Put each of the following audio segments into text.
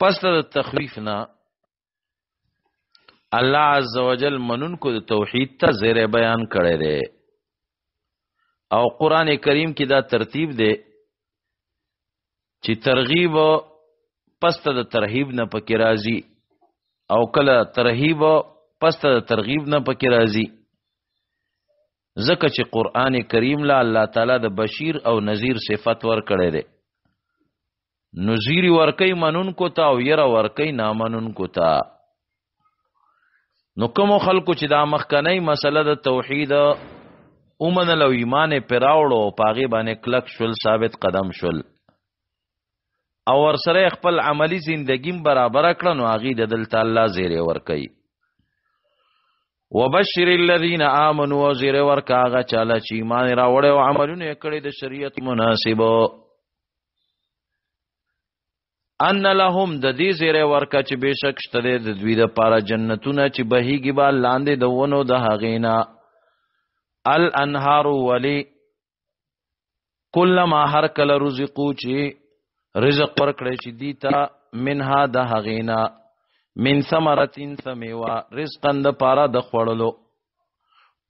پس د تخویف نه الله عزوجل منونکو د توحید ته زیر بیان کړی دی او قران کریم کې دا ترتیب دی چې ترغیب پس د ترهیب نه پکې راځي او کله ترهیب پس د ترغیب نه پکې راځي ځکه چې قران کریم لا الله تعالی د بشیر او نذیر صفت ور کړی دی نو زیری ورکی منون کو تا او یره ورکی نامنون کو تا نو کوم خلکو چې دا مخکنی مسله د توحید اومنل او ایمان پیراوړو پاغه باندې کلک شول ثابت قدم شول او ورسره خپل عملی زندگیم برابر کړه نو هغه د دل تعالی زیره ورکی وبشر الذين امنوا وزر ورکا غا چاله چې ایمان راوړ او عملونه کړی د شریعت مناسبو ان لهم د دې زیره ورکه چې بشک شته د دوی د پاره جنتونه چې بهيږي با لاندې د ونو د هغینا الانهار ولی کلم هر کله رزقو چې رزق ورکړی چې دیتا منها د هغینا من ثمرتين ثميوا رزقا د پاره د خوړلو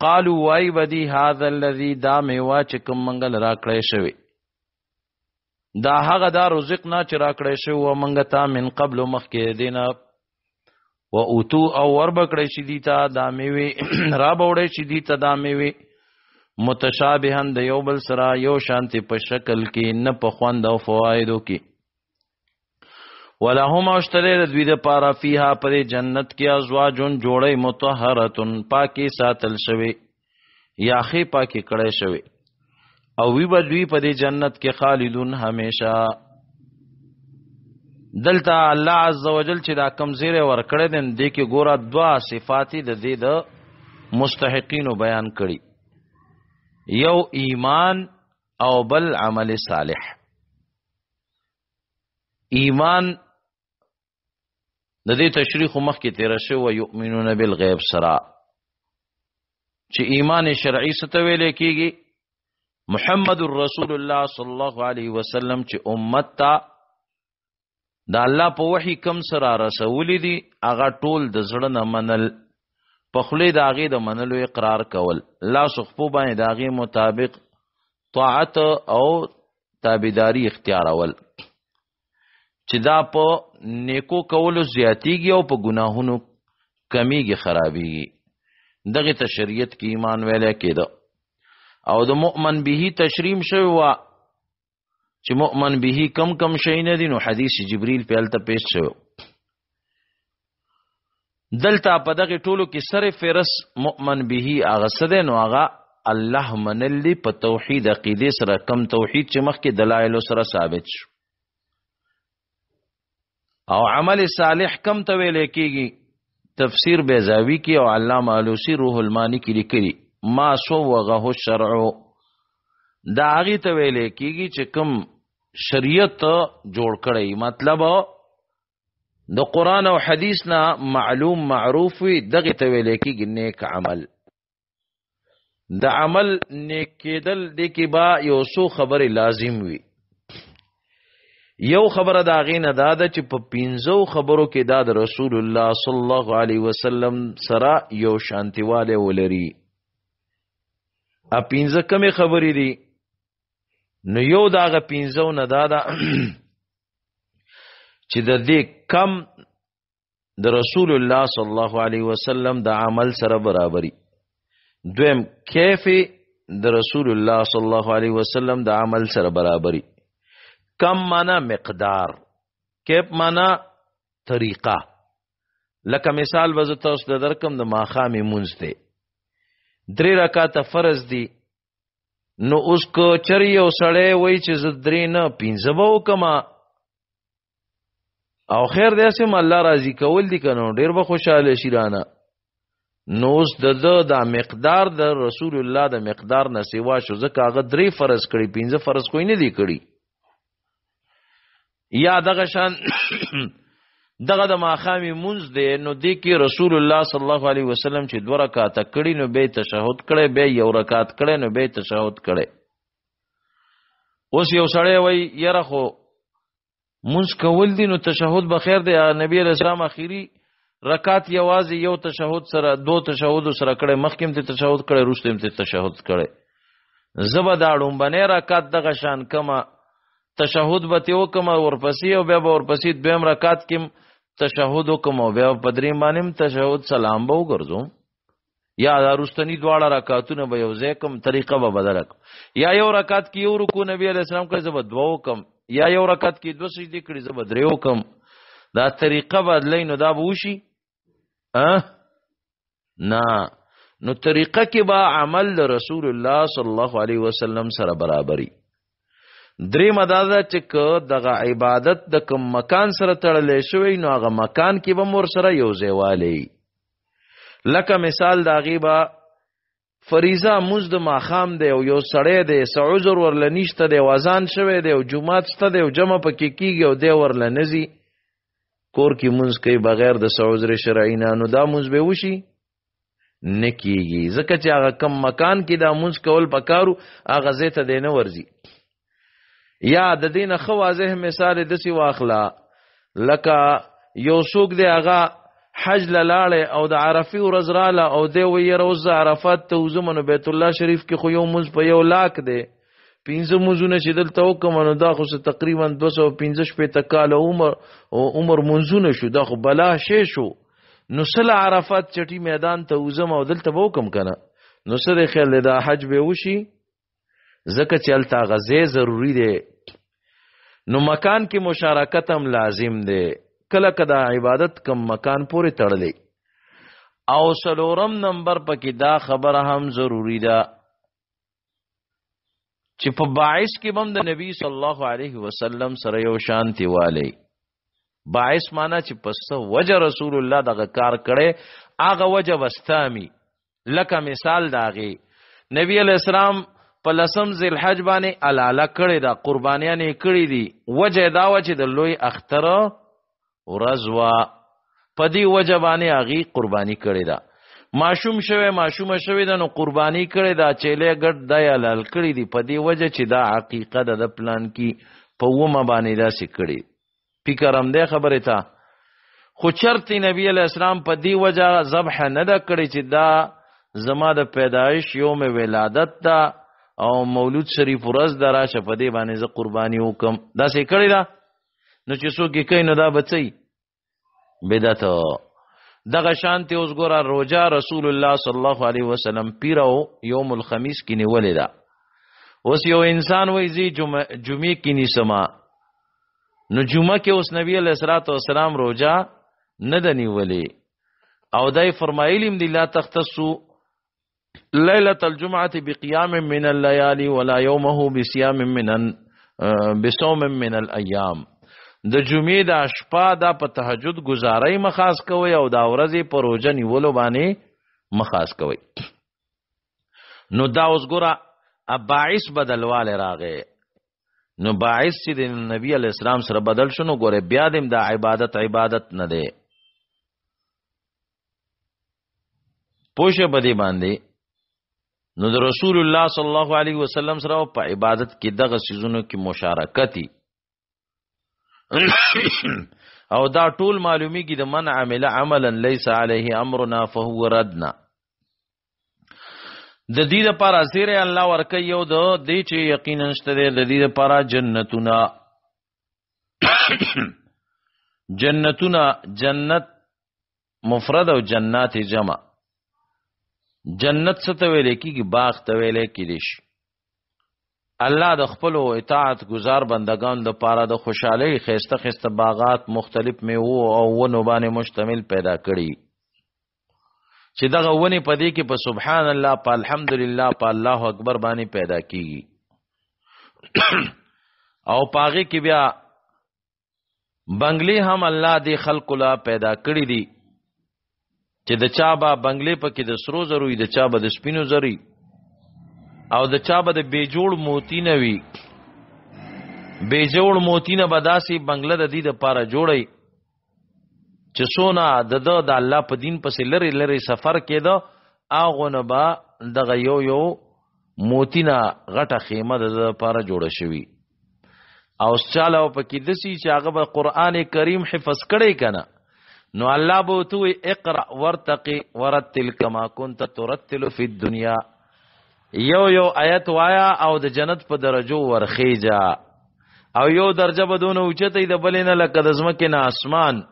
قالوا وای بدی هاذا الذي دا میوا چې کوم منګل راکړی شوی دا هغه دا رزق نه چې راکړی شو و منګه تا من قبل مخکې دینا و اوتو او ور بکړی شي دی تا دا میوي را بوړی شي دی تا دا میوي متشابهن د یو بل سره یو شانتی په شکل کې نه په خوند او فوایدو کې ولهم اشتری د دوی د پارا فیها پر جنت کې ازواجون جوړې مطهرتون پاکي ساتل شوی یا خې پاکي کړې شوی او وی بدوی په دې جنت کې خالدون همیشه دلته الله عزوجل چې دا کمزیره ور کړې دین دې کې ګوره دوا صفاتی د دې د مستحقینو بیان کړي یو ایمان او بل عمل صالح ایمان د دې تشریح مخ کې تیر شو یؤمنون بالغیب سرا چې ایمان شرعي ستوي لیکيږي محمد رسول الله صلی الله علیه وسلم چې امت ته دا الله په وحي کم سره رسولې دي هغه ټول د زړه نه منل په خله د هغه د منلو اقرار کول لا سخفو باندې د هغه مطابق طاعت او تابعداري اختیارول چې دا په نیکو کولو زیاتیږي او په ګناهونو کمیږي خرابيږي دغه ته شریعت کې ایمان ویلې کېده او د مؤمن به تشریم شوی و چې مؤمن به کم کم شي نه دي نو حدیث جبرئیل په الته پېښ شو دلته په دغه ټولو کې سره فرس مؤمن به هغه سده نو هغه الله منلی په توحید عقیده سره کم توحید چې مخکې دلایل سره ثابت شو او عمل صالح کم ته ویل کېږي تفسیر بیزاوی کې او علامه علوسی روح المانی کې لیکلي ما سوغه الشرع دا هغه ته ویلې کیږي چې کوم شریعت جوړ کړی مطلب د قران او حدیث نه معلوم معروف وي دغه ته ویلې کیږي نیک عمل د عمل نیک کېدل د کې با یو سو خبره لازم وي یو خبره دا غینه دا ده چې په پینځو خبرو کې دا د رسول الله صلی الله علیه وسلم سره یو شانتیواله ولري ا پینځه کمی خبرې دي نو یو داغه پینځو نه دادا چې د دې کم د رسول الله صلی الله علیه وسلم د عمل سره برابرۍ دویم کیفی د رسول الله صلی الله علیه وسلم د عمل سره برابرۍ کم معنا مقدار کیپ معنا طریقه لکه مثال وځ تاسو د درکم د ماخامې مونځ ته درې رکعاته فرض دي نو اوس کو چر یو سړی وای چې ز درې نه پنځه به وکما او خیر دې سم الله راضي کول دي کنو ډیر به خوشاله شي رانه نو اوس د د مقدار د رسول الله د مقدار نه سیوا شو ځکه هغه درې فرض کړي پنځه فرض کوی نه دي کړي یا دغه شان دغه د ماخامي مونږ دی نو د کې رسول الله صلی الله علیه وسلم چې دوه رکعات کړي نو به تشهود کړي به یو رکعات کړي نو به تشهود کړي اوس یو سړی وای یره خو مونږ کول دي نو تشهود به خیر دی نبی رسول اخیری رکعات یوازې یو تشهود سره دو تشهود سره کړي مخکیم ته تشهود کړي روستیم ته تشهود کړي زبا دا ډومبنه رکعات دغه شان کما تشهود به تیو کما ورپسې او بیا به ورپسې دویم رکعات کې تشهود کوم او بیا په درې مانم تشهود سلام به وګرځوم یا داروستنی دواړه رکعاتونه به یو ځای کوم طریقه به بدل یا یو رکعت کې یو رکوع نبی علی السلام کړی زبر دوو کم یا یو رکعت کې دوه سجدي کړی زبر دریو کم دا طریقه بدلې نو دا به وشي ها نه نو طریقه کې به عمل رسول الله صلی الله علیه وسلم سره برابرۍ درې مداده چې دغه عبادت د کوم مکان سره تړلې شوی نو هغه مکان کې به مور سره یو ځای لکه مثال دا غیبا فریضه موز د ماخام دی او یو سړی دی سعذر ورلنیشته دی وزن شوی دی او جمعات شته دی او جمع پکې کیږي او دی ورلنزي کور کې مونږ کوي بغیر د سعذر شرعي نه نو دا مونږ به وشي نکیږي ځکه چې هغه کم مکان کې دا مونږ کول پکارو هغه زیته دی نه ورزي یا د دینه خو واضح مثال دسی واخلا لکه یو سوق دی هغه حج لاله او د عرفی ورځ رااله او دی وی روز عرفات ته وزمنو بیت الله شریف کې خو یو مز په یو لاک دی پینځه مزونه چې دلته وکمنو دا خو تقریبا 215 پته کال عمر عمر منزونه شو دا خو بلا شی شو نو سل عرفات چټي میدان ته وزم او دلته وکم کنه نو سره خیال دا حج به وشي زکه چلتا غزه ضروری دی نو مکان کې مشارکت هم لازم دی کله کدا عبادت کم مکان پورې تړلې او سلورم نمبر پکې دا خبره هم ضروری ده چې په باعث کې بم د نبی صلی الله علیه وسلم سره یو شانتی والی باعث معنا چې پس وجه رسول الله دغه کار کړي هغه وجه واستامي لکه مثال داغي نبی علیہ السلام په لسم ذل حج باندې الاله کړی دا قربانیانې کړی دي وجه دا و چې د لوی اختر ورځوا په دې وجه باندې هغه قربانی کړی دا ماشوم شوه ماشومه شوه د نو قربانی کړی دا چيله ګډ د الاله کړی دي په دې وجه چې دا حقیقت د پلان کې په ومه باندې دا سکړي فکرم دې خبره ته خو چرته نبی علی السلام په دې وجه ذبح نه دا کړی چې دا زما د پیدایش یوم ولادت دا او مولود شریف ورځ درا شپدې باندې ز قرباني وکم دا سې کړی دا نو چې څوک یې کین نو دا بچي بدعت دغه شانتی اوس ګوره روجا رسول الله صلی الله علیه وسلم پیرو یوم الخمیس کې نیولې دا اوس یو انسان وای زی جمعه جمعه کې نیسما نو جمعه کې اوس نبی علیہ الصلوۃ والسلام روجا نه دنیولې او دای فرمایلی مې لا تختصو لیلۃ الجمعۃ بقیام من اللیالی ولا یومه بصيام من بصوم من الايام د جمعې د شپه د په تهجد گزارای مخاص کوي او دا ورځې پر روزه نیولو باندې مخاص کوي نو دا اوس ګره اباعث بدلواله راغې نو باعث چې د نبی علی اسلام سره بدل شونو ګوره بیا دیم د عبادت عبادت نه دی پوشه بدی باندې نو د رسول الله صلی الله علیه وسلم سره په عبادت کې دغه سيزونو کې مشارکتی او دا ټول معلومی کې د من عمل عملا ليس عليه امرنا فهو ردنا د دې لپاره سره الله ورکه یو د دې چې یقینا شته د دې لپاره جنتونه جنتونه جنت مفرد او جنات جمع جنت څه ته ویل کېږي باغ ته ویل کېږي شي الله د خپل او اطاعت گزار بندگان د پاره د خوشحالي خسته خسته باغات مختلف میوه او ونو باندې مشتمل پیدا کړي چې دغه ونی پدې کې په سبحان الله په الحمدلله په الله اکبر باندې پیدا کیږي او پاغه کې بیا بنگلی هم الله دی خلق لا پیدا کړی دی چې د چا به بنگلې په کې د سرو زروي د چا به د سپینو زری او د چا به د بیجوړ موتی نه وي بیجوړ موتی نه به داسې بنگله د دې لپاره جوړي چې سونا د د الله په دین پسې لری لری سفر کېده اغه نه با دغه یو یو موتی نه غټه خیمه د لپاره جوړه شوی او چاله په کې دسی چې هغه به قران کریم حفظ کړي کنه نو الله به تو اقرا ورتقي ورتل کما كنت ترتل في الدنيا یو یو آیت وایا او د جنت په درجو ورخیجا او یو درجه بدونه اوچته د بلین لکه د زمکه نه اسمان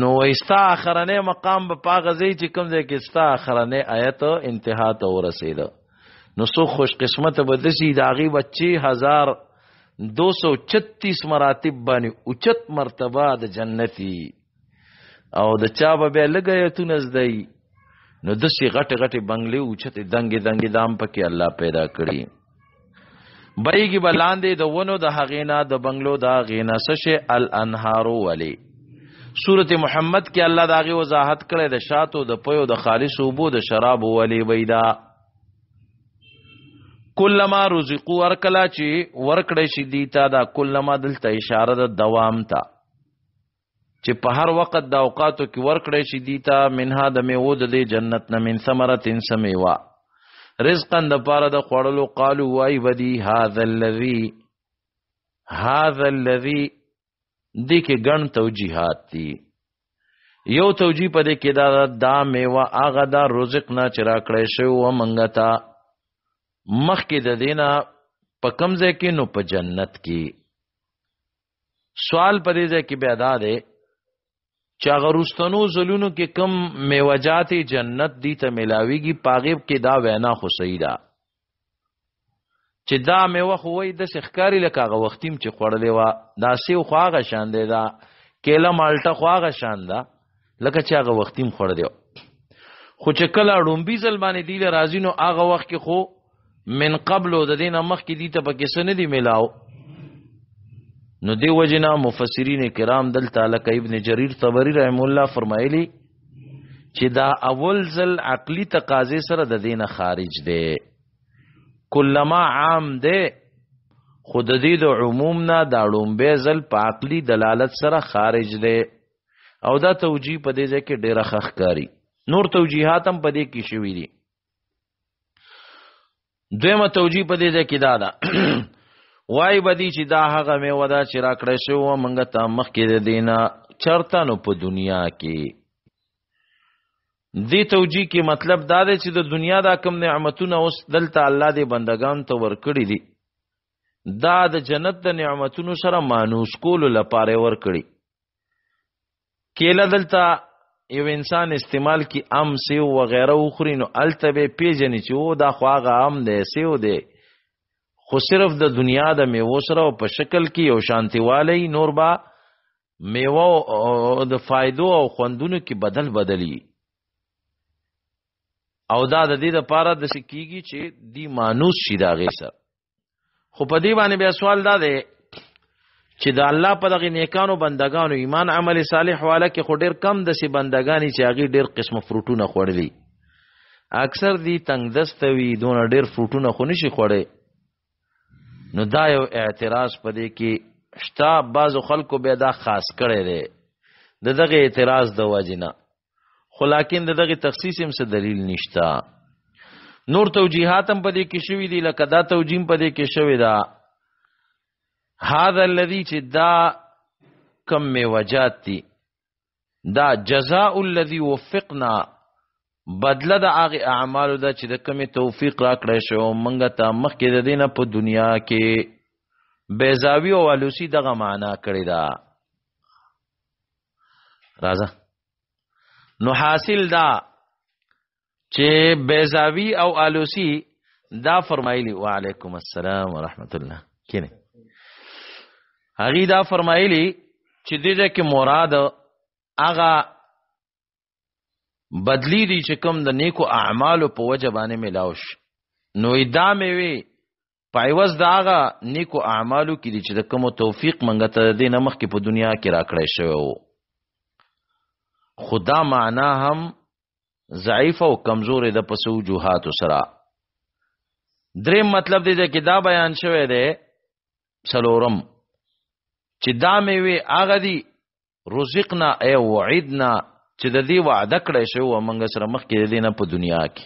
نو ایستا اخرنه مقام په پاغزي چې کوم ځای کې ایستا اخرنه آیت انتها ته ورسید نو سو خوش قسمت بدسي داغي بچي هزار 236 مراتب باندې اوچت مرتبه د جنتی او د چا به لګیتون زدی نو د سی غټ غټ بنگلې اوچت دنګ دنګ دام پکې الله پیدا کړی بایګي بلاندې د ونو د حغینا د بنگلو د غینا سشه الانهارو ولی سورت محمد کې الله داغه وضاحت کړی د شاتو د پيو د خالص وبو د شراب ولی ویدا کلما رزقو ارکلا چې ورکړې شي دیتا دا کلما دلته اشاره د دوام ته چې په هر وخت د اوقاتو کې ورکړې شي دیتا منها د میوه د جنت نه من ثمرتن سمیوا رزقا د پاره د خوړلو قالو وای ودی هاذا الذی هاذا الذی دې کې ګڼ توجیهات دي یو توجیه په دې کې دا دا میوه هغه دا رزق نه چې راکړې شوی و منګتا مخکې د دینه په کم ځای کې نو په جنت کې سوال په دې ځای کې بیا دا دی چا غروستنو زلونو کې کم میوجات جنت دی ته ملاویږي پاغیب کې دا وینا خو صحیح ده چې دا میوه خو وای د شخکاری لکه هغه وختیم چې خوړلې و دا سیو خو هغه شان دی دا کېله مالټه خو هغه شان ده لکه چې هغه وختیم خوړلې خو چې کله ړومبي ځل باندې دی راځي نو هغه وخت کې خو من قبل د دین مخ کې دي ته په کیسه نه دی ملاو نو دی وجنا مفسرین کرام دلته لکه ابن جریر طبری رحم الله فرمایلی چې دا اول ځل عقلی تقاضې سره د دینه خارج دی کلمہ عام دی خود دې د عموم نه دا لومبه ځل په عقلی دلالت سره خارج دی او دا توجیه په دې ځکه ډیره خخکاری نور توجیهات هم په دې کې شوې دي دویمه توجیه په دې کې دا ده وای بدی چې دا هغه مې ودا چې را کړې شو مونږ ته مخ کې د دینا چرته نو په دنیا کې دې توجیه کې مطلب دا دی چې د دنیا دا کم نعمتونه اوس دلته الله دې بندگان ته ورکړي دي دا د جنت د نعمتونو سره مانوس کول لپاره ورکړي کېله دلته یو انسان استعمال کی ام سیو وغیره وخوري نو الته به پیژنې چې او دا خو هغه ام دی سیو دی خو صرف د دنیا د میوه سره په شکل کې یو شانتی والی نور با میوه د فایدو او خوندونو کې بدل بدلی او دا د دې لپاره د سکیږي چې دی مانوس شي دا غي سره خو په دې باندې بیا سوال دا دی چې د الله په دغه نیکانو بندگانو ایمان عمل صالح والا کې خو ډیر کم د سي بندگانی چې هغه ډیر قسم فروټونه خوړلي اکثر دی تنگ دست وی دون ډیر فروټونه خو نشي خوړې نو دا یو اعتراض پدې کې شتا بعضو خلکو به دا خاص کړي دي د دغه اعتراض د واجینا خو لکن د دغه تخصیص هم څه دلیل نشتا نور توجیهات هم پدې کې شوې دي لکه دا توجیم پدې کې شوې ده هذا الذي چې دا کم میوجات دي دا جزاء الذي وفقنا بدله د هغه اعمالو دا چې د کمی توفیق راکړی شو مونږ ته مخکې د دینه په دنیا کې بیزاوی او الوسی دغه معنا کړی دا راځه نو حاصل دا چې بیزاوی او الوسی دا فرمایلی وعلیکم السلام ورحمت الله کینه هغه دا فرمایلی چې دې کې مراد هغه بدلی دي چې کوم د نیکو اعمالو په وجه باندې ملاوش نو دا مې وی پایوز داغه نیکو اعمالو کې دي چې د کوم توفیق منګه ته د نمخ کې په دنیا کې راکړی شوی وو خدا معنا هم ضعیف او کمزور د پسو وجوهات سره دریم مطلب دې کې دا بیان شوی دی سلورم چې دا میوه هغه دی رزقنا ای وعدنا چې د دې وعده کړی شو او موږ سره مخ کې دې نه په دنیا کې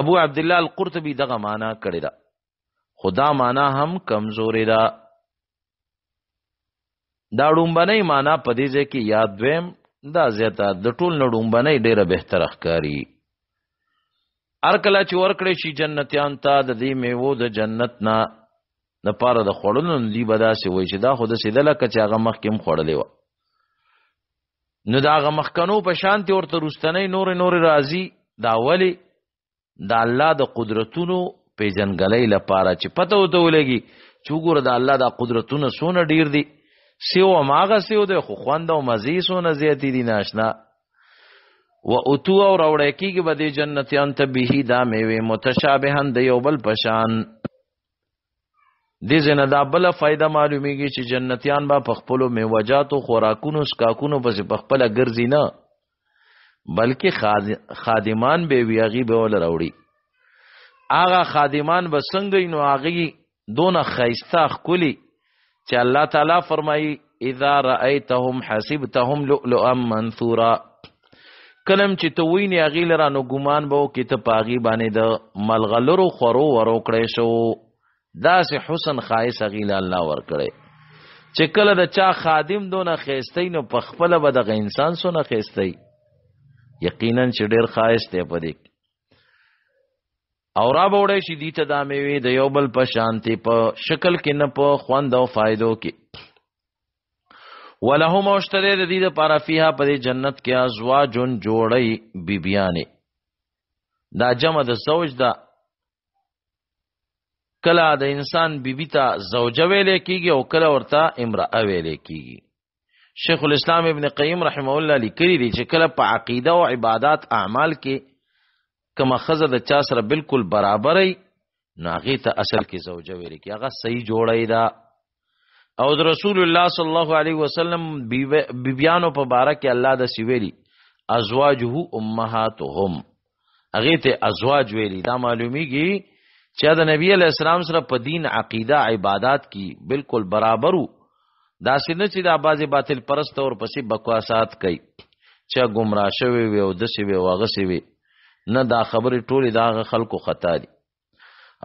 ابو عبد الله القرطبي دغه معنا کړی دا خدا معنا هم کمزوري دا دا ډومبنۍ معنا په دې ځکه یاد ویم دا زیاته د ټول نډومبنۍ ډیره بهتره ښکاری ار کله چې ورکړې شي جنتیان ته د دې میوه د جنت نه د پاره د خړلو نه دی بداسه وای چې دا خود سیده لکه چې هغه مخکې هم خړلې و نو دا هغه مخکنو په شانتي ورته رستنې نور نور راضي دا ولی دا الله د قدرتونو پیجنګلې لپاره چې پته وته ولګي چې وګوره دا الله دا قدرتونه سونه ډیر دي سیو ماغه سیو د خو خوند او مزي سونه زیاتی دي ناشنا و اتو او راوړی کیږي به د جنتیان ته به دا میوه متشابهن د یو بل پشان دې زنه دا بل فائدہ معلومیږي چې جنتیان با پخپلو میوجاتو خوراکونو سکاکونو پس پخپله ګرځي نه بلکې خادمان به ویاغي به ول راوړي آغا خادمان به څنګه نو آغي دون خیسته خکلی چې الله تعالی فرمایي اذا رأيتهم حسبتهم لؤلؤا منثورا کلم چې تو ویني اغیل را نو ګمان بو کې ته پاغي باندې د ملغلرو خورو ورو کړې شو دا سه حسن خایس غیلا الله ور کړی چې کله د چا خادم دونه خېستې نو په خپل به د انسان سونه خېستې یقینا چې ډېر خایس ته پدې او را بوړې شي دې ته دا میوي د یو بل په شانتي په شکل کې نه په خوند او فائدو کې ولهم اشتری د دې لپاره فیها پر جنت کې ازواجون جوړي بیبیانه دا جمع د زوج دا کله د انسان بیبي ته زوجه ویلې کیږي او کله ورته امرأه ویلې کیږي شیخ الاسلام ابن قیم رحمه الله لیکلی دی چې کله په عقیده او عبادت اعمال کې کما خزه د چا سره بالکل برابرې ناغي ته اصل کې زوجه ویلې کی هغه صحیح جوړی دا او د رسول الله صلی الله علیه وسلم بیبیانو په باره کې الله د سیویلی ازواجه امهاتهم هغه ته ازواج ویلي دا معلومیږي چې د نبی علی السلام سره په دین عقیده عبادت کې بالکل برابرو دا سینه چې د اباز باطل پرست او پسې بکواسات کوي چې گمراه شوی وي او دسی وي واغسی وي نه دا خبره ټوله دا خلکو خطا دي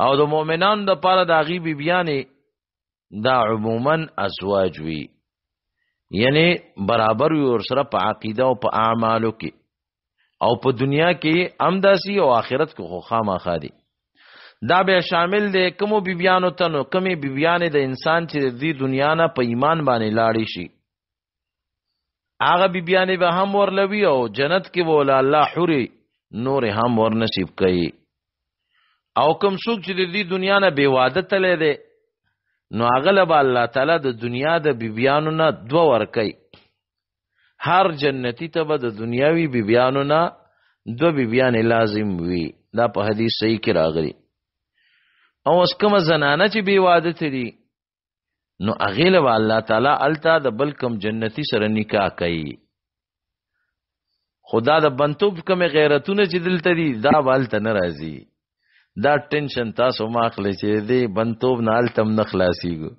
او د مؤمنانو د پاره د غیب بی بیانې دا عموما ازواج وي یعنی برابر وي ور سره په عقیده او په اعمالو کې او په دنیا کې امداسي او آخرت کې خو خامخا دي دا به شامل دی کومو بیبیانو ته نو کمی بیبیانې د انسان چې د دې دنیا نه په ایمان باندې لاړې شي هغه بیبیانې به هم ورلوي او جنت کې به ولا الله حوري نور هم ور نصیب کوي او کوم څوک چې د دې دنیا نه بې واده تللی دی نو هغه له به الله تعالی د دنیا د بیبیانو نه دوه ورکوي هر جنتی ته به د دنیاوي بیبیانو نه دوه بیبیانې لازم وي دا په حدیث صحیح کې راغلی او اس کوم زنانه چې بی واده تری نو اغه له الله تعالی التا د بلکم جنتی سره نکاح کوي خدا د بنتوب کوم غیرتونه چې دلته دي دا والته ناراضي دا ټینشن تاسو ما خلې چې دی بنتوب نه التم نخلاصيګو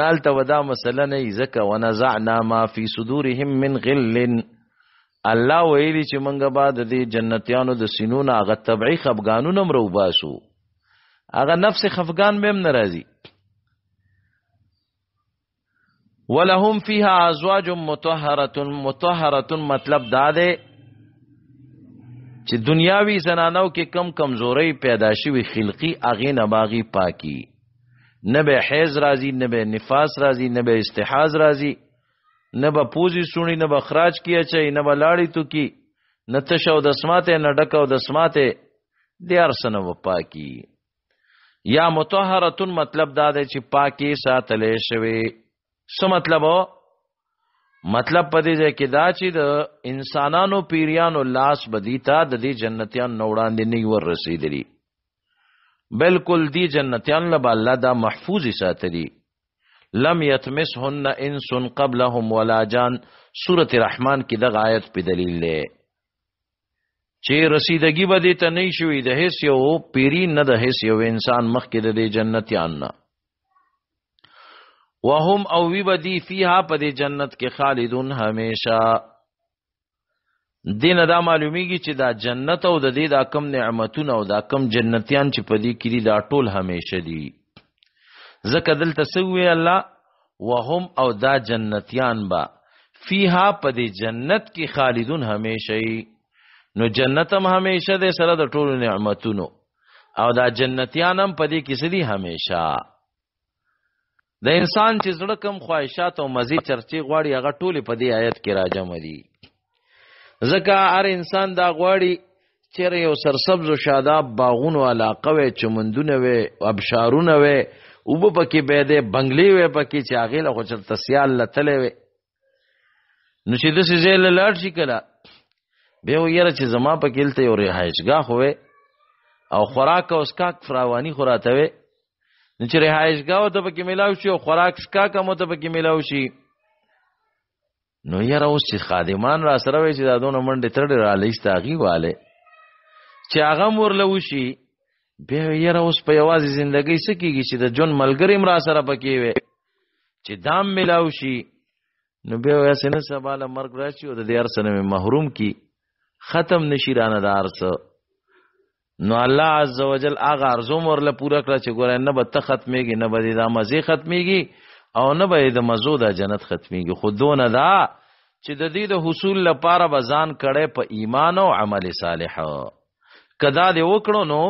نالته ودا مسله نه زکه ونزعنا ما فی صدورهم من غل الله ویلی چې منګه بعد دې جنتیانو د سینونو هغه تبعی خفګانونه مرو باسو هغه نفس خفقان به هم ناراضي ولهم فيها ازواج مطهره مطهره مطلب دا ده چې دنیاوی زنانو کې کم کمزوري پیدا شوی خلقی اغه نه باغی پاکي نه به حیز راضی نه به نفاس راضی نه به استحاز راضی نه به پوزي سونی نه به خراج کیه چي نه به لاړی تو کی نه تشو د سماته نه ډکاو د سماته دیار سنو پاکي یا متطهرتون مطلب دا دی چې پاکي ساتلې شوی څه مطلب مطلب پدې ځای کې دا چې د انسانانو پیریانو لاس بدیتا د دې جنتیان نوړان دي نه ور رسیدلی بلکل دی جنتیان لبا الله دا محفوظ ساتلی لم یتمسهن انس قبلهم ولا جان سورۃ الرحمن کې د آیت په دلیل له چې رسیدګي به دې ته نه شوي د هیڅ یو پیری نه د هیڅ یو انسان مخکې د دې جنتیان نه وهم او وی بدی فیها په دې جنت کې خالدون همیشه دین دا معلومیږي چې دا جنت او د دې دا کم نعمتونه او دا کم جنتیان چې په دې کې دي دا ټول همیشه دي ځکه دلته سوې الله وهم او دا جنتیان با فیها په دې جنت کې خالدون همیشه نو جنتم همیشه دې سره د ټولو نعمتونو او دا جنتیان هم په دې کې سدي همیشه د انسان چې زړه کم خواهشات او مزي چرچی غواړي هغه ټوله په دې آیت کې راځم دي ځکه هر انسان دا غواړي چیر یو سرسبز و شاداب باغونو علاقه وی چمندونه وی ابشارونه وی اوبه پکې بیده بنگلی وی پکې چاغیل خو چرته سیال لتلې وی نو چې د سې زیل لاړ شي کله بیا ویره چې زما په کېلته یو رهایشګاه خوې او خوراک او اسکاک فراوانی خوراته وې نو چې رهایشګاه ته پکې ملاو شي او خوراک اسکاک هم ته پکې ملاو شي نو یره اوس چې خادمان را سره وې چې دا دونه منډې تړې را لیست هغه والے چې هغه مور لوشي بیا یره اوس په یوازې ژوندۍ سکیږي چې د جون ملګریم را سره پکې وې چې دام ملاو شي نو بیا یې سینې سباله مرګ راشي او د دې ارسنه محروم کی ختم نشی رانه دا ارسو نو الله عز وجل هغه ارزو مرله پورا کړه چې ګورې نه به ته ختمېږي نه به دا مزه ختمېږي او نه به د مزو د جنت ختمېږي خو دونه دا چې د دې د حصول لپاره بزان کړي په ایمان او عمل صالح کدا دې وکړو نو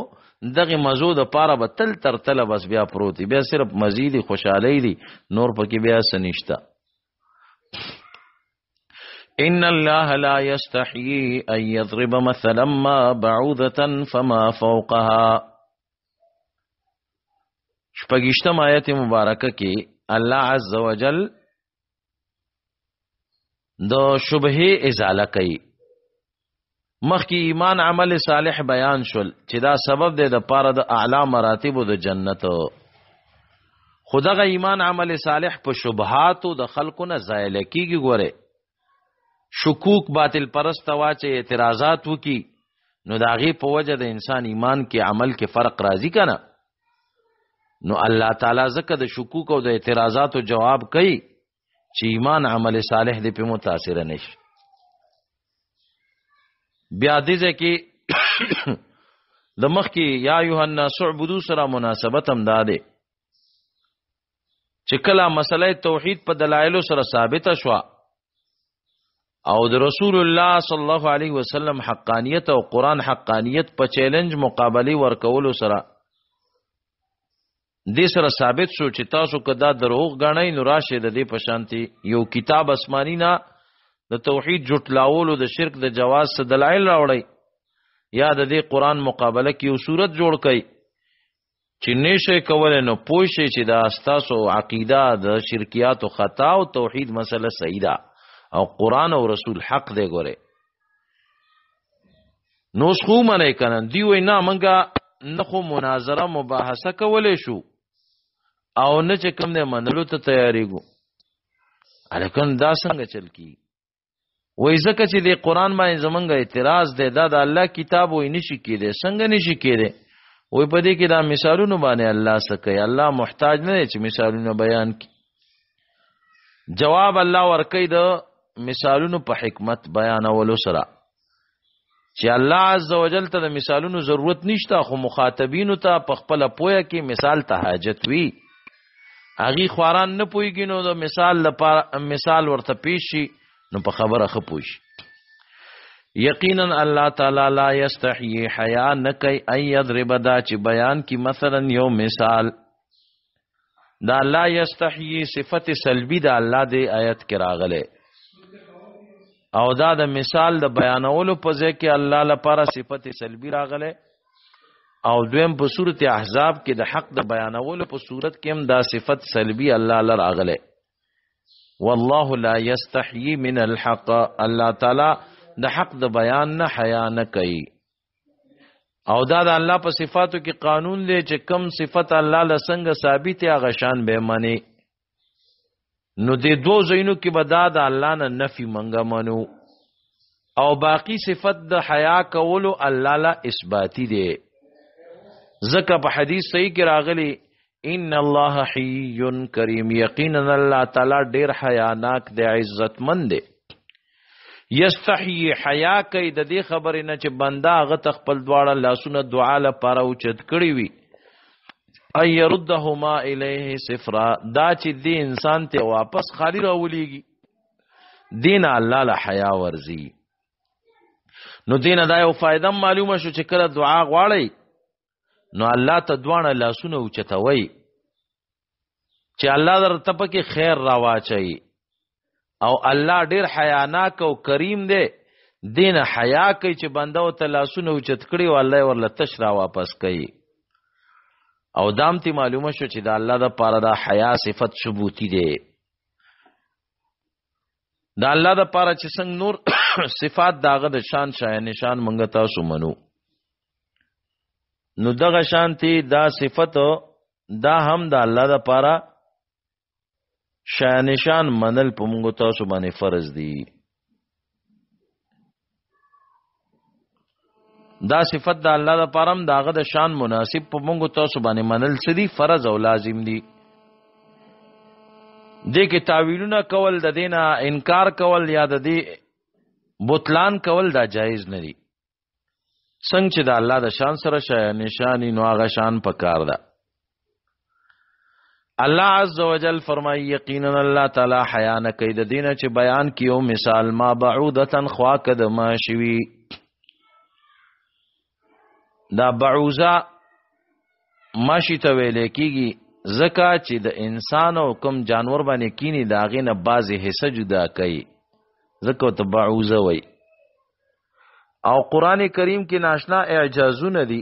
دغه مزو د پاره به تل تر تل بس بیا پروت بیا صرف مزید خوشحالي دي نور پکې بیا سنشتہ ان الله لا يستحيي ان يضرب مثلا ما بعوده فما فوقها شپږشتم آیت مبارکه کې الله عز وجل د شبهه ازاله کوي مخکې ایمان عمل صالح بیان شول چې دا سبب دی د پاره د اعلی مراتب د جنت خدغه ایمان عمل صالح په شبهاتو د خلقو نه زایل کیږي ګوره شکوک باطل پرست واچه اعتراضات وکي نو داغه په وجه د انسان ایمان کې عمل کې فرق راځي کنه نو الله تعالی زکه د شکوک او د اعتراضات جواب کوي چې ایمان عمل صالح دې په متاثر نشي بیا دې کې د مخ کې یا یوحنا سعبدو سره مناسبت هم داده چې کله مسله توحید په دلایلو سره ثابته شوه او د رسول الله صلی الله علیه وسلم حقانیت او قران حقانیت په چیلنج مقابله ورکولو سره دې سره ثابت شو چې تاسو کدا دروغ غاڼې نو راشه د دې په شانتي یو کتاب آسمانی نه د توحید جټلاولو د شرک د جواز څخه دلایل راوړي یا د دې قران مقابله کې یو صورت جوړ کړي چې نشه کول نو پوه شي چې دا استاسو عقیده د شرکیات او خطا او توحید مسله صحیح ده او قران او رسول حق دی ګوره نو څو منه کنن دی وای نه منګه نه خو مناظره مباحثه کولې شو او نه چې کوم نه منلو ته تیاریږو الکن دا څنګه چل کی وای زکه چې دی قران باندې زمونږه اعتراض دی دا د الله کتاب وای نشي کېده څنګه نشي کېده وای په دې کې دا مثالونه باندې الله سکه الله محتاج نه چې مثالونه بیان کی جواب الله ورکې د مثالونو په حکمت بیانولو سره چې الله عزوجل ته د مثالونو ضرورت نشته خو مخاطبینو ته په خپل پوهه کې مثال ته حاجت وی اغي خواران نه پويږي نو د مثال لپاره مثال ورته پیش شي نو په خبره خپوش یقینا الله تعالی لا یستحیی حیا نکای اید ربدا چې بیان کی مثلا یو مثال دا لا یستحیی صفت سلبی دا الله دی آیت کې راغله او دا د مثال د بیانولو په ځای کې الله لپاره صفت سلبی راغله او دویم په صورت احزاب کې د حق د بیانولو په صورت کې هم دا صفت سلبی الله لپاره راغله والله لا یستحیی من الحق الله تعالی د حق د بیان نه حیا نه کوي او دا د الله په صفاتو کې قانون دی چې کم صفت الله لسنګ ثابت هغه شان به معنی نو دې دو زینو کې به دا د الله نه نفي منګه منو او باقی صفت د حیا کولو الله لا اثباتی دی ځکه په حدیث صحیح کې راغلی ان الله حی کریم یقینا الله تعالی ډیر حیا ناک دی عزت مند دی یستحی حیا کوي د دې خبرې نه چې بندا غت خپل دواړه لاسونه دعا لپاره اوچت کړی وي ان يردهما الیه صفرا دا چې دی انسان ته واپس خالی راولېږي دین الله له حیا ورزي نو دین دا یو فائدہ معلومه شو چې کله دعا غواړي نو الله ته دوانه لاسونه اوچتوي چې الله در تپکه خیر راواچي او الله ډیر حیاناک او کریم دی دین حیا کوي چې بنده او ته لاسونه اوچت کړي او الله ورله تش را واپس کوي او دام تی معلومه شو چې د الله د پاره د حیا صفت ثبوتی دی د الله د پاره چې څنګه نور صفات داغه د شان شای نشان مونږ تاسو منو نو دغه شانتی دا صفت دا هم د الله د پاره شای نشان منل په مونږ تاسو باندې فرض دی دا صفت د الله د پرم داغه د شان مناسب په مونږ تاسو باندې منل سدي فرض او لازم دي دې کې تعویلونه کول د دینا انکار کول یا د دې بوتلان کول دا جایز نه دي څنګه چې د الله د شان سره شای نشانی نو هغه شان پکار ده الله عز وجل فرمایي یقینا الله تعالی حیا نه کوي د دینه چې بیان کیو مثال ما بعودتن خواکد ما شوی دا بعوزه ماشی ته ویلې کیږي زکه چې د انسان او کم جانور باندې کینی داغه نه بازي حصہ جدا کوي زکه ته بعوزه وای او قران کریم کې ناشنا اعجازونه دي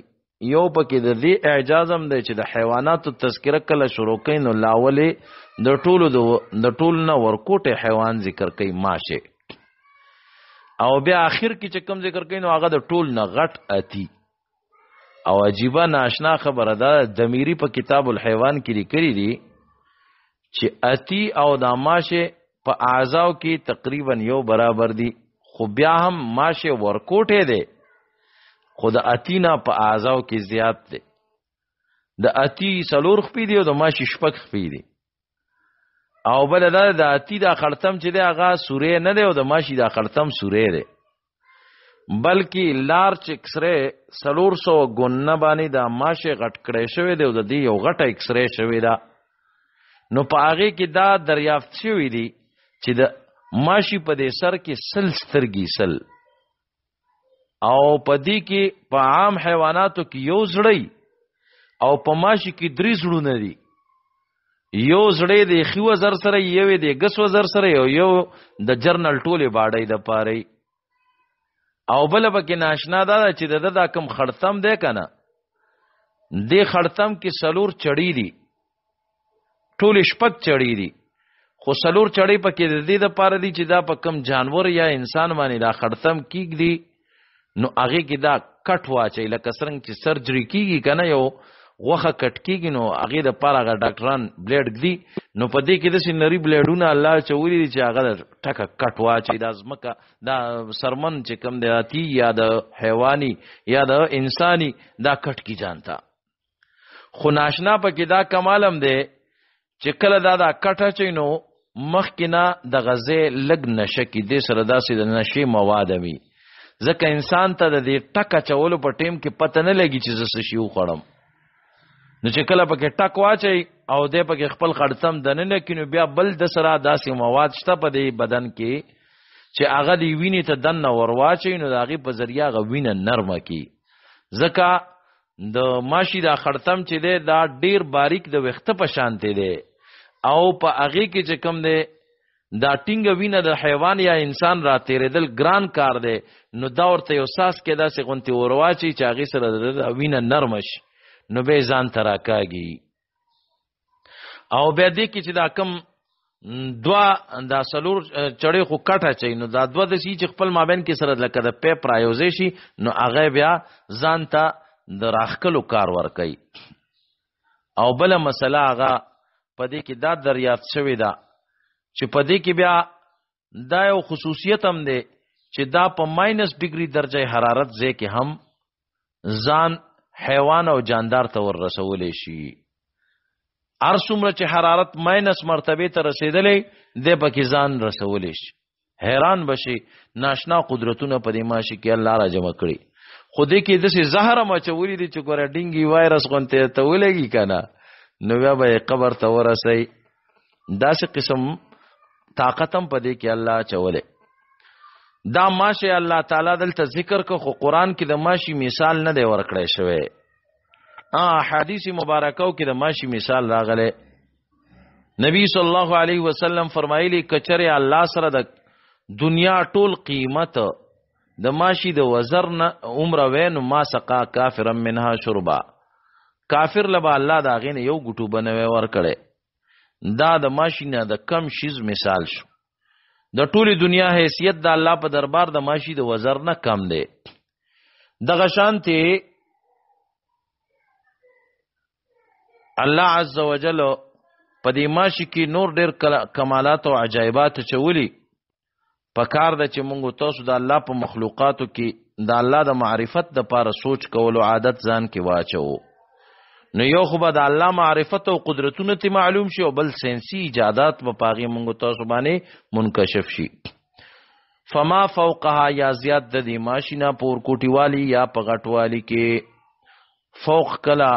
یو پکې د دې اعجازم دی چې د حیواناتو تذکره کله شروع کین نو لاولې د ټولو د ټولو نه ورکوټه حیوان ذکر کوي ماشه او بیا اخر کې چې کم ذکر کین نو هغه د ټول نه غټ اتی او عجیبه ناشنا خبره ده دمیری په کتاب الحیوان کې لیکلي دي چې اتی او د ماشه په اعضاو کې تقریبا یو برابر دي خو بیا هم ماشه ورکوټه ده خو د اتی نه په اعضاو کې زیات ده د اتی سلور خپې دی او د ماشه شپک خپې دی او بل دا د اتی دا خړتم چې دی هغه سورې نه دی او د ماشي دا خړتم سورې دی بلکې لارج ایکس رے 300 ګونه باندې د ماشه غټ کړې شوې دی د دې یو غټ ایکس رے شوې ده نو په هغه کې دا دریافت شوې دي چې د ماشي په دې سر کې سل سترګي سل او په دې کې په عام حیواناتو کې یو زړی او په ماشي کې درې زړونه دي یو زړې د خیو زر سره یو د ګس وزر سره یو یو د جرنل ټوله باډې د پاره او بل بکې ناشنا دا چې د دا کم خړتم دی کنه دی خړتم کې سلور چړی دی ټول شپک چړی دی خو سلور چړی پکې د دې د پاره دی چې دا په کم جانور یا انسان باندې دا خړتم کېږي نو هغه کې دا کټ واچي لکه څنګه چې سرجری کیږي کنه یو غوخه کټ کیږي نو هغه د پاره هغه ډاکټران بلیډ دی نو په دې کې د سینری بلیډونه الله چوری چې هغه ټکه کټ واچي د ازمکه دا سرمن چې کم دی راتی یا د حیواني یا د انساني دا کټ کی جانتا خو ناشنا په کې دا کمالم دی چې کله دا دا کټه چینو مخکنا د غزه لګ نشه کې د سره داسې د نشي مواد وي ځکه انسان ته د دې ټکه چولو په ټیم کې پته نه لګي چې زه څه شی وخورم نو چې کله پکې ټک واچي او دې پکې خپل خړتم دننه کینو بیا بل د سره داسې مواد شته په دې بدن کې چې هغه دی ویني ته دنه ورواچي نو داغه په ذریعہ غ وینه نرمه کی زکه د ماشي دا خړتم چې دی دا ډیر باریک د وخته په شانته دی او په هغه کې چې کم دی دا ټینګ وینه د حیوان یا انسان را تیرېدل ګران کار دی نو دا ورته یو ساس کې داسې غونتی ورواچي چې هغه سره د وینه نرمش شي نو به ځان تراکاږي او بیا دې کې چې دا کم دوا دا سلور چړې خو کټه چي نو دا دوا د سې چې خپل مابین کې سره لکه د پیپ رايوزې شي نو هغه بیا ځان ته د راخکلو کار ور کوي او بل مسله هغه پدې کې دا دریافت شوې ده چې پدې کې بیا دا یو خصوصیت هم ده چې دا په ماینس ډیګري درجه حرارت ځای کې هم ځان حیوان او جاندار ته ور رسولې شي ار څومره چې حرارت ماینس مرتبه ته رسیدلې د پکې ځان رسولې شي حیران بشي ناشنا قدرتونه په دې ماشي کې الله را جمع کړي خودی کې دسې زهره مچولې دي چې ګوره ډینګي وایرس غونته ته ولګي کنه نو بیا به قبر ته ورسې داسې قسم طاقتم په دې کې الله چولې دا ماشه الله تعالی دلته ذکر کو خو قران کې د ماشی مثال نه دی ورکړی شوی ا حدیث مبارکاو کې د ماشی مثال راغله نبی صلی الله علیه وسلم فرمایلی کچره الله سره د دنیا ټول قیمت د ماشی د وزر نه عمره وین ما سقا کافر منها شربا کافر لبا الله دا غینه یو ګټو بنوي ور کړي دا د ماشی نه د کم شیز مثال شو د ټوله دنیا حیثیت د الله په دربار د ماشي د وزر نه کم دی دغه شانتي الله عز وجل په دې ماشي کې نور ډېر کمالات او عجایبات چولی په کار د چې مونږ تاسو د الله په مخلوقاتو کې د الله د معرفت د پاره سوچ کول او عادت ځان کې واچو نو یو خو به د الله معرفت او قدرتونه ته معلوم شي او بل سینسی ایجادات په پاغي مونږ تاسو باندې منکشف شي فما فوقها یا زیاد د دې ماشینا پور کوټیوالی یا پغټوالی کې فوق کلا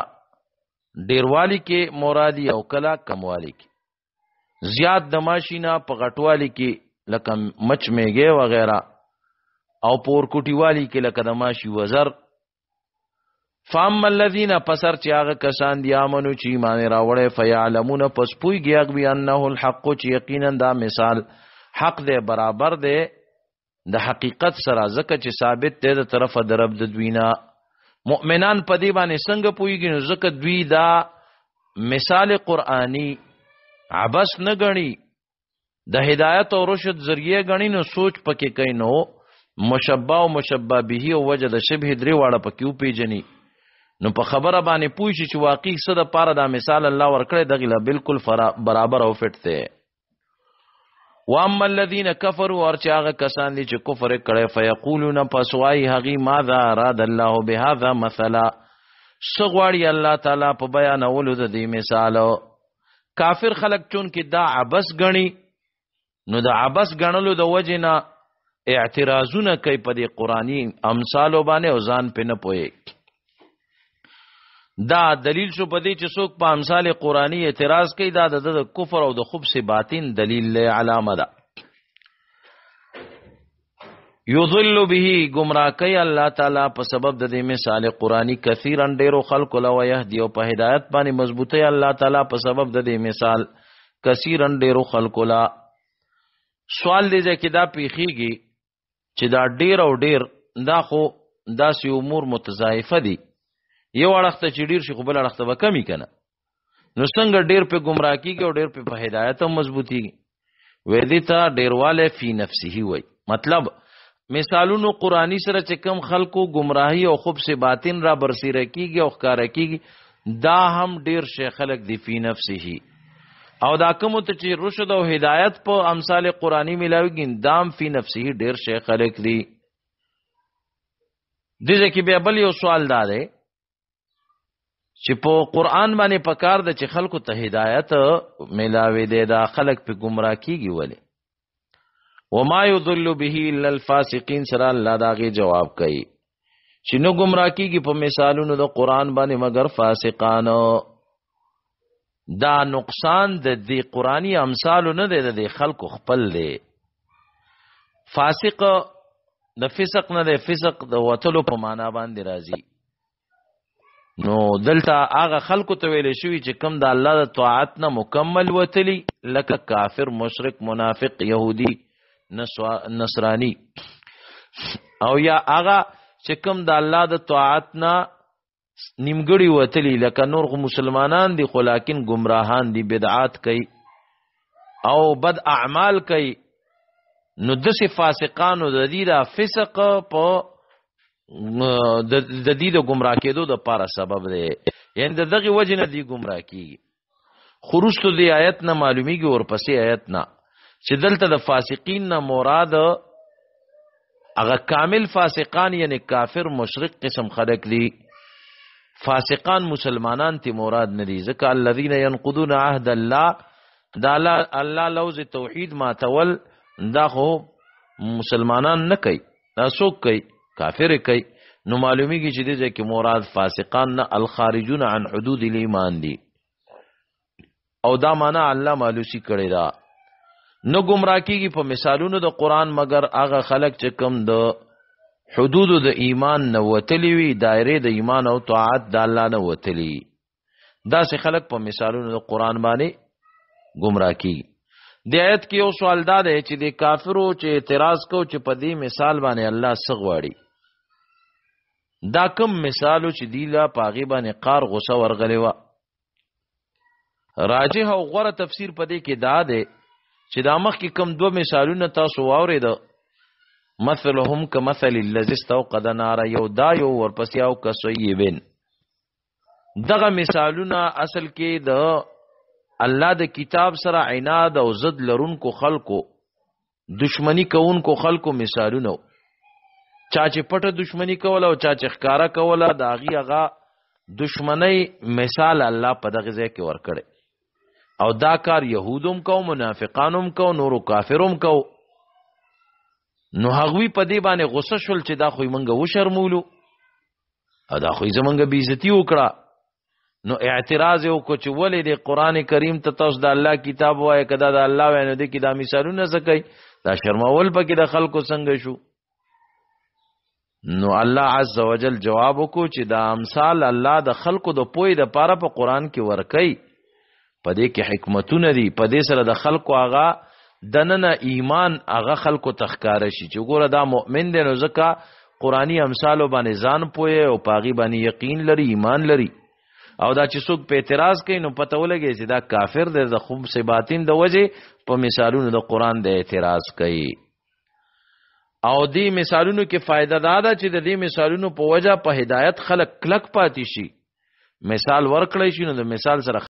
ډیروالی کې مرادی او کلا کموالی کې زیاد د ماشینا پغټوالی کې لکه مچ میګه وغیرہ او پور کوټیوالی کې لکه د ماشی وزر فام الذین پسر چې هغه کسان دی امنو چې ایمان راوړې فیعلمون پس پوی گیاګ بیا انه الحق چې یقینا دا مثال حق دی برابر دی د حقیقت سره زکه چې ثابت دی د طرفه درب د دوینا مؤمنان په دی باندې څنګه پویږي نو زکه دوی دا مثال قرآنی عبس نه غني د هدایت او رشد ذریعہ غني نو سوچ پکې کینو مشبہ او مشبہ به او وجد شبه درې واړه پکې او پیجنی نو په خبره باندې پوه شي چې واقعي څه د پاره دا مثال الله ورکړی دغه له بالکل برابر او فټ دی واما الذين كفروا ارچاغه کسان دي چې کفر کړي فیقولون پسوای هغي ماذا اراد الله بهذا مثلا سغواړي الله تعالی په بیانولو د دې مثالو کافر خلق چون کې دا عبس غني نو دا عبس غنلو د وجنه اعتراضونه کوي په دې قرآنی امثالو باندې او ځان په نه پوي دا دلیل شو پدې چې څوک په امثال قرآنی اعتراض کوي دا د کفر او د خبث باطن دلیل علامه ده یضل به گمراه کوي الله تعالی په سبب د دې مثال قرآنی کثیرا ډیرو خلق لو يهدي او په هدایت باندې مضبوطه الله تعالی په سبب د دې مثال کثیرا ډیرو خلق لا سوال دې چې دا پیخیږي چې دا ډیر او ډیر دا خو داسې امور متضاعفه دي یو اړخ ته چې ډیر شي خو بل اړخ ته به کمی کنه نو څنګه ډیر په گمراه کیږي او ډیر په هدایت هم مضبوطیږي وې دې ته ډیرواله فی نفسه وي مطلب مثالونو قرآنی سره چې کم خلکو گمراهی او خوب سے باطن را برسیره کیږي او ښکارا کیږي دا هم ډیر شی خلک دی فی نفسه او دا کوم ته چې رشد او هدایت په امثال قرآنی ملاویږي دام فی نفسه ډیر شی خلک دی دځکه بیا بل یو سوال دا دی چې په قران باندې پکار د چې خلکو ته هدایت ملاوي دی دا خلک په گمراه کیږي ولی وما يضل به الا الفاسقين سره الله داغه جواب کوي چې نو گمراه کیږي په مثالونو د قران باندې مگر فاسقانو دا نقصان د دې قرآنی امثالو نه دی د خلکو خپل دی فاسق د فسق نه د فسق د وتلو په معنا باندې راځي نو دلته هغه خلکو ته ویل شوی چې کم د الله د طاعت نه مکمل وتلی لکه کافر مشرک منافق يهودي نصرانی او یا هغه چې کم د الله د طاعت نه نیمګړی وتلی لکه نور خو مسلمانان دي خو لکن گمراهان دي بدعات کوي او بد اعمال کوي نو د فاسقانو د دې د فسق په د دې د گمراه کېدو د پاره سبب دی یعنی د دغه وجه نه دی گمراه کیږي خروستو دی آیت نه معلومیږي ورپسې آیت نه چې دلته د فاسقین نه مراد هغه کامل فاسقان یعنی کافر مشرک قسم خلق دي فاسقان مسلمانان تی مراد نه دي ځکه الذين ينقضون عهد الله دا الله لوز توحید ما تول دا خو مسلمانان نه کوي دا څوک کوي کافر کوي نو معلومیږي چې دې ځکه مراد فاسقان نه الخارجون عن حدود الایمان دي او دا معنا الله مالوسی کړی دا نو گمراه کیږي په مثالونو د قران مگر هغه خلق چې کم د حدود د ایمان نه وتلی وي دایره د دا ایمان او طاعت د الله نه وتلی دا سه خلق په مثالونو د قران باندې گمراه کیږي د آیت کې یو سوال دا دی چې د کافرو چې اعتراض کو چې په دې مثال باندې الله سغواړي دا کم مثالو چې دی لا پاغي باندې قار غوسه ورغلی و راجح او غوره تفسیر پدې کې دا ده چې دا مخ کې کم دو مثالونه تاسو واورید مثلهم کمثل الذی استوقد نار یو دا یو ورپسې او کسویبن دغه مثالونه اصل کې د الله د کتاب سره عناد او ضد لرونکو خلکو دشمنی کوونکو خلکو مثالونه چا چې پټه دشمنی کوله او چا چې ښکارا کوله دا غي هغه دشمنی مثال الله په دغه ځای کې ورکړي او دا کار يهودوم کو منافقانوم کو نورو کافروم کو نو هغوی په دې باندې غوسه شول چې دا خو منګه و شرمولو او دا خو زمونږه بیزتی وکړه نو اعتراض یو کو چې ولې د قران کریم ته تاسو د الله کتاب وایي کدا د الله وینه دې کې دا مثالونه زکای دا شرمول پکې د خلکو څنګه شو نو الله عز وجل جواب وکړو چې دا امثال الله د خلقو د پوی د پاره په پا قران کې ورکي پدې کې حکمتونه دي پدې سره د خلقو آغا دننه ایمان هغه خلقو تخکار شي چې ګوره دا مؤمن دی نو ځکه قرآنی امثالو باندې ځان پوي او پاغي باندې یقین لري ایمان لري او دا چې څوک په اعتراض کوي نو پته ولګي چې دا کافر دی د خوب سباتین د وجه په مثالونو د قران د اعتراض کوي او دې مثالونو کې فائدہ دا ده چې د دې مثالونو په وجه په هدایت خلک کلک پاتې شي مثال ورکړی شي نو د مثال سره